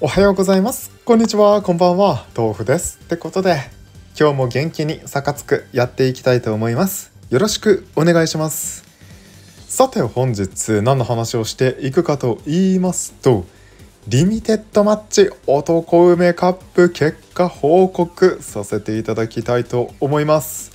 おはようございますこんにちはこんばんは豆腐ですってことで今日も元気にサカツクやっていきたいと思いますよろしくお願いしますさて本日何の話をしていくかと言いますとリミテッドマッチ男梅カップ結果報告させていただきたいと思います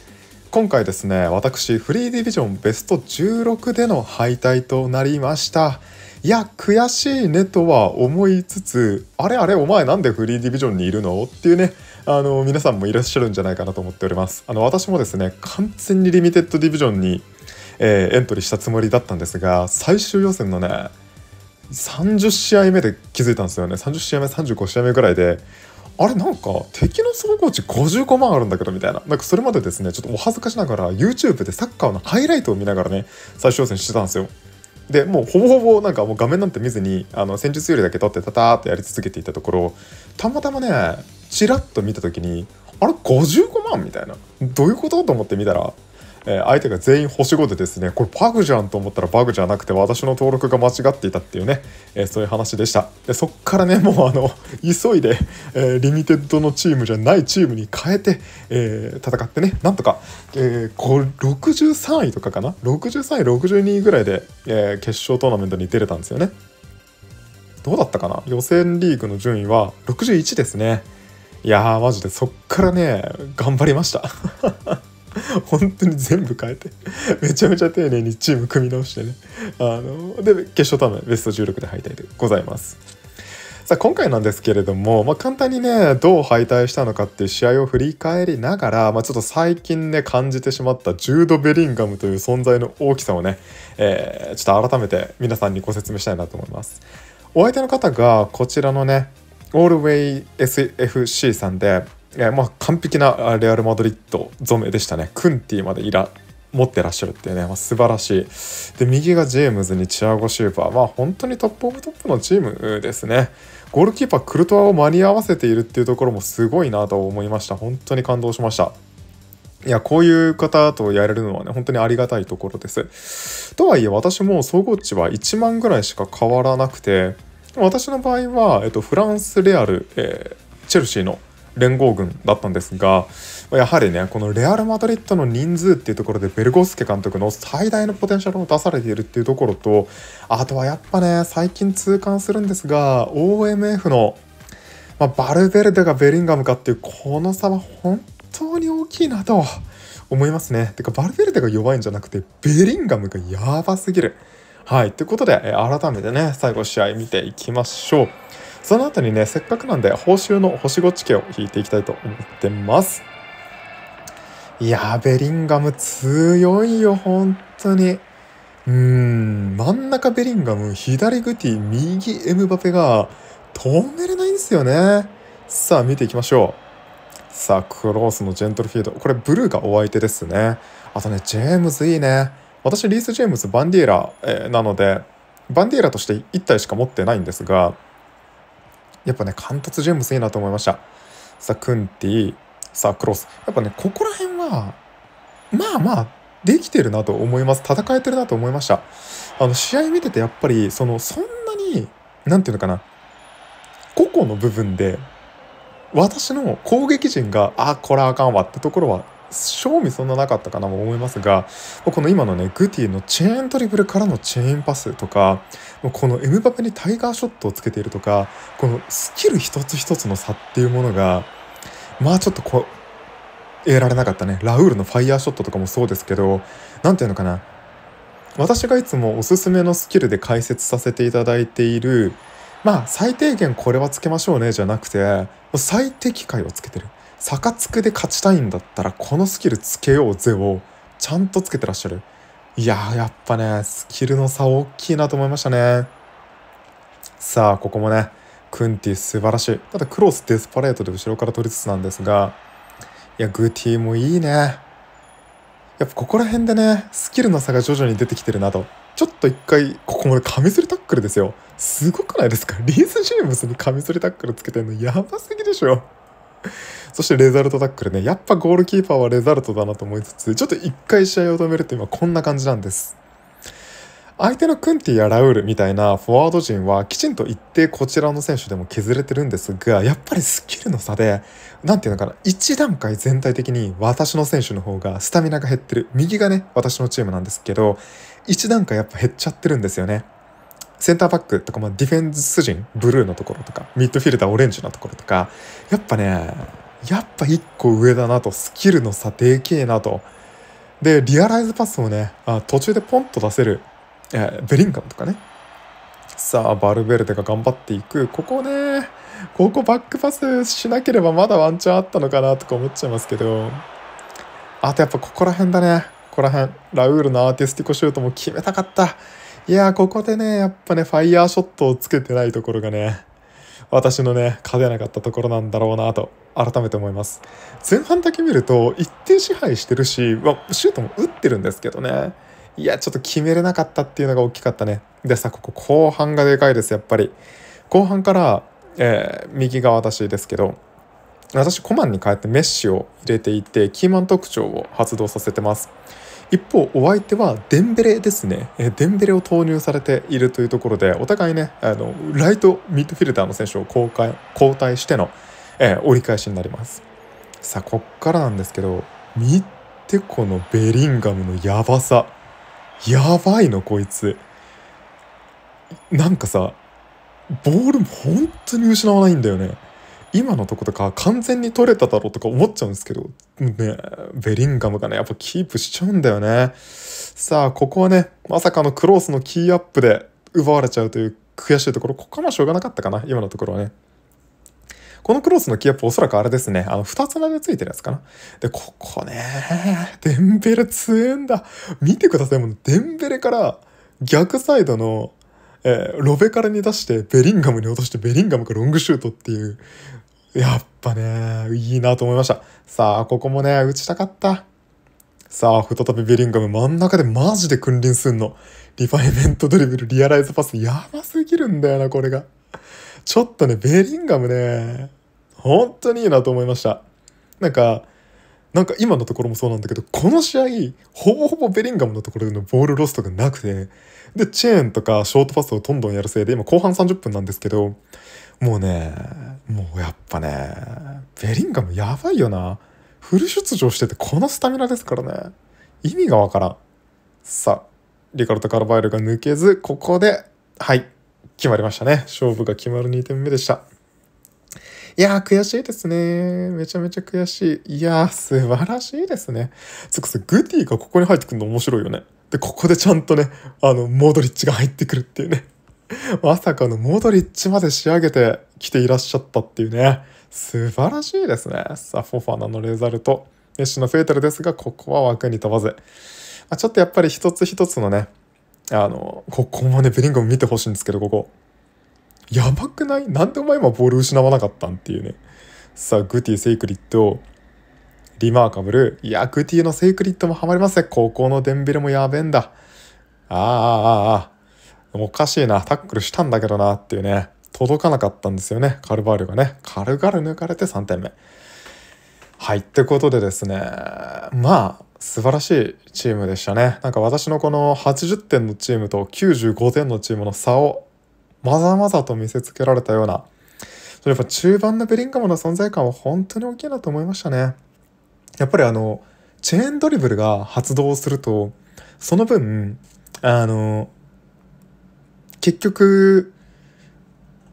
今回ですね私フリーディビジョンベスト16での敗退となりましたいや悔しいねとは思いつつあれあれお前なんでフリーディビジョンにいるのっていうねあの皆さんもいらっしゃるんじゃないかなと思っておりますあの私もですね完全にリミテッドディビジョンに、えー、エントリーしたつもりだったんですが最終予選のね30試合目で気づいたんですよね30試合目35試合目ぐらいであれなんか敵の総合値55万あるんだけどみたいななんかそれまでですねちょっとお恥ずかしながら YouTube でサッカーのハイライトを見ながらね最終予選してたんですよでもうほぼほぼなんかもう画面なんて見ずにあの戦術よりだけ取ってタターっやり続けていたところたまたまねちらっと見た時にあれ55万みたいなどういうことと思って見たらえ相手が全員星5でですねこれバグじゃんと思ったらバグじゃなくて私の登録が間違っていたっていうね、えそういう話でしたでそっからねもうあの急いで、えリミテッドのチームじゃないチームに変えて、え戦ってねなんとか、えー、63位とかかな63位62位ぐらいで、え決勝トーナメントに出れたんですよねどうだったかな予選リーグの順位は61ですねいやーマジでそっからね頑張りました 本当に全部変えてめちゃめちゃ丁寧にチーム組み直してねあので決勝ターンベスト16で敗退でございますさあ今回なんですけれども、まあ、簡単にねどう敗退したのかっていう試合を振り返りながら、まあ、ちょっと最近ね感じてしまったジュード・ベリンガムという存在の大きさをね、えー、ちょっと改めて皆さんにご説明したいなと思いますお相手の方がこちらのねオールウェイ SFC さんでえー、まあ完璧なレアル・マドリッド染めでしたね。クンティまでいら持ってらっしゃるっていうね、まあ、素晴らしい。で、右がジェームズにチアゴ・シューパー。まあ本当にトップオブトップのチームですね。ゴールキーパークルトワを間に合わせているっていうところもすごいなと思いました。本当に感動しました。いや、こういう方とやれるのはね、本当にありがたいところです。とはいえ、私も総合値は1万ぐらいしか変わらなくて、私の場合は、えっと、フランス、レアル、えー、チェルシーの連合軍だったんですがやはりねこのレアル・マドリッドの人数っていうところでベルゴスケ監督の最大のポテンシャルを出されているっていうところとあとはやっぱね最近痛感するんですが OMF の、まあ、バルベルデがベリンガムかっていうこの差は本当に大きいなと思いますね。てかバルベルデが弱いんじゃなくてベリンガムがやばすぎる。はい。ということで、改めてね、最後試合見ていきましょう。その後にね、せっかくなんで報酬の星5チケを引いていきたいと思ってます。いやベリンガム強いよ、本当に。うん、真ん中ベリンガム、左グティ、右エムバペが止めれないんですよね。さあ、見ていきましょう。さあ、クロースのジェントルフィード。これ、ブルーがお相手ですね。あとね、ジェームズいいね。私、リース・ジェームズ、バンディエラ、えー、なので、バンディエラとして1体しか持ってないんですが、やっぱね、貫突ジェームスいいなと思いました。さあ、クンティ、さあ、クロス。やっぱね、ここら辺は、まあまあ、できてるなと思います。戦えてるなと思いました。あの、試合見ててやっぱり、その、そんなに、なんていうのかな、個々の部分で、私の攻撃陣が、あ、これあかんわってところは賞味そんななかったかなと思いますがこの今のねグティのチェーントリブルからのチェーンパスとかこのエムバペにタイガーショットをつけているとかこのスキル一つ一つの差っていうものがまあちょっとこう得られなかったねラウールのファイヤーショットとかもそうですけど何ていうのかな私がいつもおすすめのスキルで解説させていただいているまあ最低限これはつけましょうねじゃなくて最適解をつけてるサつくで勝ちたいんだったらこのスキルつけようぜをちゃんとつけてらっしゃるいややっぱねスキルの差大きいなと思いましたねさあここもねクンティ素晴らしいただクロスデスパレートで後ろから取りつつなんですがいやグーティーもいいねやっぱここら辺でねスキルの差が徐々に出てきてるなとちょっと一回ここまでカミソリタックルですよすごくないですかリース・ジェームスにカミソリタックルつけてんのやばすぎでしょそしてレザルトタックルね。やっぱゴールキーパーはレザルトだなと思いつつ、ちょっと一回試合を止めると今こんな感じなんです。相手のクンティやラウールみたいなフォワード陣はきちんと一定こちらの選手でも削れてるんですが、やっぱりスキルの差で、なんていうのかな、一段階全体的に私の選手の方がスタミナが減ってる。右がね、私のチームなんですけど、一段階やっぱ減っちゃってるんですよね。センターバックとか、まあ、ディフェンス陣、ブルーのところとか、ミッドフィルダーオレンジのところとか、やっぱね、やっぱ一個上だなと、スキルの差でけえなと。で、リアライズパスもね、あ途中でポンと出せる、えー、ベリンガムとかね。さあ、バルベルデが頑張っていく。ここね、ここバックパスしなければまだワンチャンあったのかなとか思っちゃいますけど。あとやっぱここら辺だね。ここら辺。ラウールのアーティスティコシュートも決めたかった。いやここでね、やっぱね、ファイヤーショットをつけてないところがね、私のね勝てなかったところなんだろうなと改めて思います前半だけ見ると一定支配してるし、まあ、シュートも打ってるんですけどねいやちょっと決めれなかったっていうのが大きかったねでさここ後半がでかいですやっぱり後半から、えー、右が私ですけど私コマンに変えてメッシを入れていてキーマン特徴を発動させてます一方、お相手はデンベレですね。デンベレを投入されているというところで、お互いね、あのライトミッドフィルダーの選手を交代交代しての、えー、折り返しになります。さあ、こっからなんですけど、見てこのベリンガムのやばさ。やばいの、こいつ。なんかさ、ボールも本当に失わないんだよね。今のとことか完全に取れただろうとか思っちゃうんですけど、ね、ベリンガムがね、やっぱキープしちゃうんだよね。さあ、ここはね、まさかのクロースのキーアップで奪われちゃうという悔しいところ、ここはまあしょうがなかったかな、今のところはね。このクロスのキーアップおそらくあれですね。あの、二つ名でついてるやつかな。で、ここね、デンベレ強えんだ。見てください、もうデンベレから逆サイドのえー、ロベカルに出してベリンガムに落としてベリンガムがロングシュートっていう、やっぱね、いいなと思いました。さあ、ここもね、打ちたかった。さあ、再びベリンガム真ん中でマジで君臨すんの。リファイメントドリブル、リアライズパス、やばすぎるんだよな、これが。ちょっとね、ベリンガムね、本当にいいなと思いました。なんか、なんか今のところもそうなんだけど、この試合、ほぼほぼベリンガムのところでのボールロストがなくて、で、チェーンとかショートパスをどんどんやるせいで、今後半30分なんですけど、もうね、もうやっぱね、ベリンガムやばいよな。フル出場しててこのスタミナですからね。意味がわからん。さあ、リカルト・カルバイルが抜けず、ここで、はい、決まりましたね。勝負が決まる2点目でした。いやー、悔しいですね。めちゃめちゃ悔しい。いやー、素晴らしいですね。つかさ、グディがここに入ってくるの面白いよね。で、ここでちゃんとね、あの、モドリッチが入ってくるっていうね。まさかのモドリッチまで仕上げてきていらっしゃったっていうね。素晴らしいですね。さあ、フォファナのレザルト。メッシのフェイタルですが、ここは枠に飛ばず。まあ、ちょっとやっぱり一つ一つのね、あの、ここもね、ベリンゴム見てほしいんですけど、ここ。やばくないなんでお前今ボール失わなかったんっていうね。さあ、グティ、セイクリット、リマーカブル。いや、グティのセイクリットもハマりますね。高校のデンベルもやべえんだ。ああ、ああ、ああ。おかしいな。タックルしたんだけどなっていうね。届かなかったんですよね。カルバールがね。軽々抜かれて3点目。はい。ってことでですね。まあ、素晴らしいチームでしたね。なんか私のこの80点のチームと95点のチームの差をまざまざと見せつけられたような、それやっぱ中盤のベリンガムの存在感は本当に大きいなと思いましたね。やっぱりあの、チェーンドリブルが発動すると、その分、あの、結局、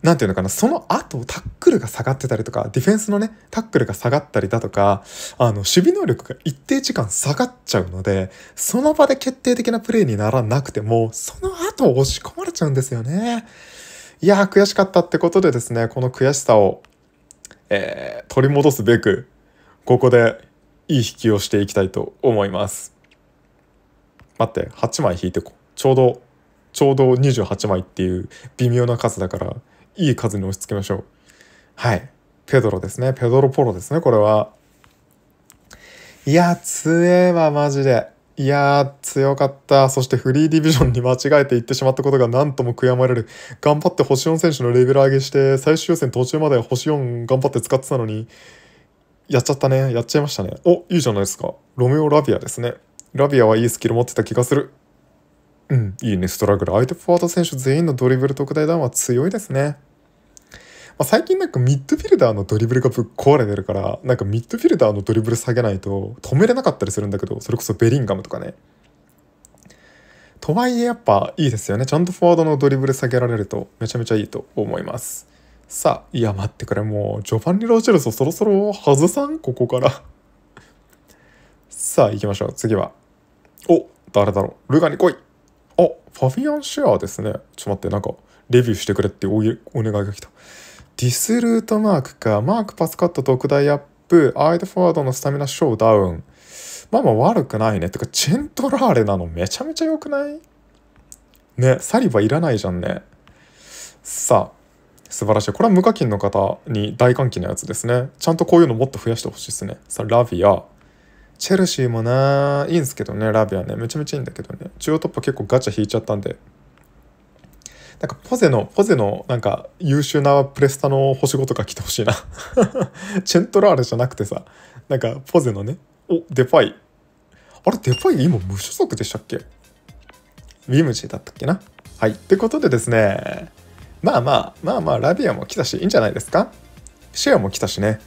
なんていうのかな、その後、タックルが下がってたりとか、ディフェンスのね、タックルが下がったりだとか、あの、守備能力が一定時間下がっちゃうので、その場で決定的なプレーにならなくても、その後押し込まれちゃうんですよね。いやー、悔しかったってことでですね、この悔しさを、えー、取り戻すべく、ここでいい引きをしていきたいと思います。待って、8枚引いてこ。ちょうど、ちょうど28枚っていう微妙な数だから、いい数に押し付けましょう。はい。ペドロですね。ペドロポロですね、これは。いや、強えわ、マジで。いや強かった。そしてフリーディビジョンに間違えていってしまったことが何とも悔やまれる。頑張って星4選手のレベル上げして、最終予選途中まで星4頑張って使ってたのに、やっちゃったね。やっちゃいましたね。お、いいじゃないですか。ロメオ・ラビアですね。ラビアはいいスキル持ってた気がする。うん、いいね、ストラグル。相手フォワード選手全員のドリブル特大弾は強いですね。あ、最近なんかミッドフィルダーのドリブルがぶっ壊れてるから、なんかミッドフィルダーのドリブル下げないと止めれなかったりするんだけど、それこそベリンガムとかね。とはいえやっぱいいですよね。ちゃんとフォワードのドリブル下げられるとめちゃめちゃいいと思います。さあ、いや待ってこれもうジョバンニ・ローチェルソそろそろ外さんここからさあ行きましょう。次は。お、誰だろう。ルガに来い。あ、ファビアン・シェアですね。ちょっと待って、なんかレビューしてくれっておお願いが来た。ディスルートマークか。マークパスカット特大アップ、アイドフォワードのスタミナショーダウン。まあまあ悪くないね。てか、チェントラーレなのめちゃめちゃ良くないね、サリバいらないじゃんね。さあ、素晴らしい。これは無課金の方に大歓喜のやつですね。ちゃんとこういうのもっと増やしてほしいですね。さあ、ラビア。チェルシーもね、いいんですけどね、ラビアね。めちゃめちゃいいんだけどね。中央突破結構ガチャ引いちゃったんで、なんかポゼの、ポゼのなんか優秀なプレスタの星5とか来てほしいな チェントラーレじゃなくてさ、なんかポゼのね、お、デパイ。あれ、デパイ今無所属でしたっけウィムジーだったっけなはい。ってことでですね、まあまあ、まあまあ、ラビアも来たし、いいんじゃないですかシェアも来たしね。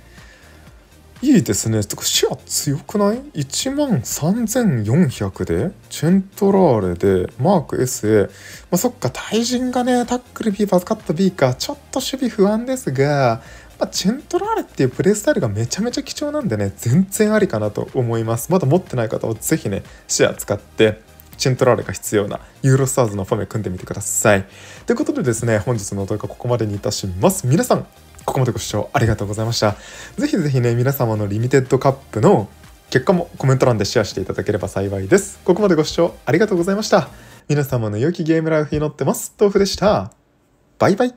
いいですね。とかシェア強くない ?1 万3400で、チェントラーレで、マーク SA。まあ、そっか、対人がね、タックル B、バズカット B か、ちょっと守備不安ですが、まあ、チェントラーレっていうプレイスタイルがめちゃめちゃ貴重なんでね、全然ありかなと思います。まだ持ってない方はぜひね、シェア使って、チェントラーレが必要なユーロスターズのファミを組んでみてください。ということでですね、本日の動画ここまでにいたします。皆さん、ここまでご視聴ありがとうございました。ぜひぜひね、皆様のリミテッドカップの結果もコメント欄でシェアしていただければ幸いです。ここまでご視聴ありがとうございました。皆様の良きゲームライフに乗ってます。豆腐でした。バイバイ。